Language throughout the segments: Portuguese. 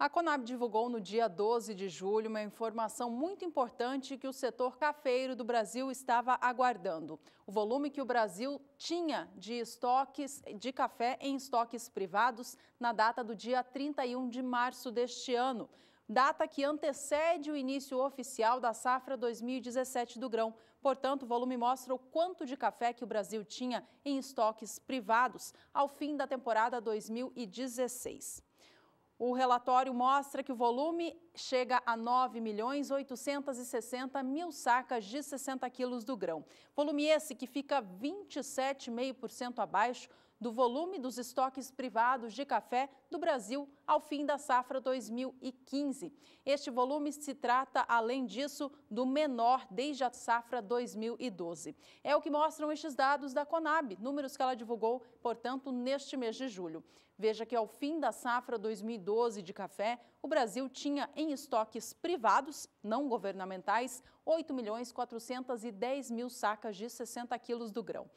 A Conab divulgou no dia 12 de julho uma informação muito importante que o setor cafeiro do Brasil estava aguardando. O volume que o Brasil tinha de estoques de café em estoques privados na data do dia 31 de março deste ano, data que antecede o início oficial da safra 2017 do grão. Portanto, o volume mostra o quanto de café que o Brasil tinha em estoques privados ao fim da temporada 2016. O relatório mostra que o volume chega a 9 milhões 860 mil sacas de 60 quilos do grão. Volume esse que fica 27,5% abaixo do volume dos estoques privados de café do Brasil ao fim da safra 2015. Este volume se trata, além disso, do menor desde a safra 2012. É o que mostram estes dados da Conab, números que ela divulgou, portanto, neste mês de julho. Veja que ao fim da safra 2012 de café, o Brasil tinha em estoques privados, não governamentais, 8 milhões 410 mil sacas de 60 quilos do grão.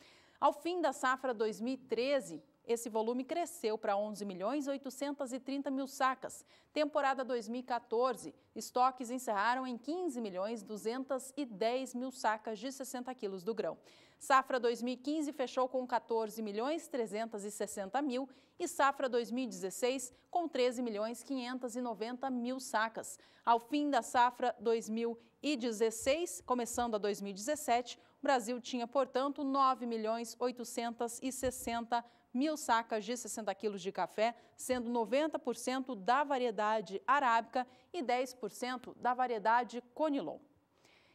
Ao fim da safra 2013, esse volume cresceu para 11 milhões 830 mil sacas. Temporada 2014, estoques encerraram em 15 milhões 210 mil sacas de 60 quilos do grão. Safra 2015 fechou com 14 milhões 360 mil e safra 2016 com 13 milhões 590 mil sacas. Ao fim da safra 2016, começando a 2017, o Brasil tinha, portanto, 9 milhões 860 mil mil sacas de 60 quilos de café, sendo 90% da variedade arábica e 10% da variedade conilon.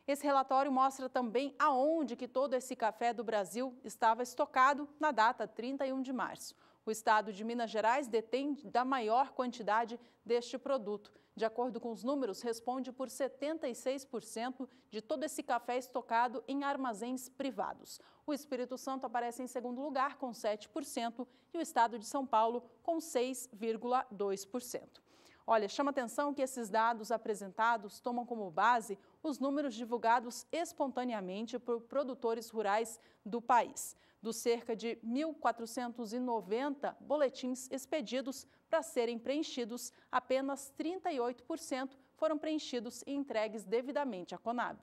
Esse relatório mostra também aonde que todo esse café do Brasil estava estocado na data 31 de março. O estado de Minas Gerais detém da maior quantidade deste produto. De acordo com os números, responde por 76% de todo esse café estocado em armazéns privados. O Espírito Santo aparece em segundo lugar, com 7%, e o estado de São Paulo, com 6,2%. Olha, chama atenção que esses dados apresentados tomam como base os números divulgados espontaneamente por produtores rurais do país, dos cerca de 1.490 boletins expedidos para serem preenchidos, apenas 38% foram preenchidos e entregues devidamente à Conab.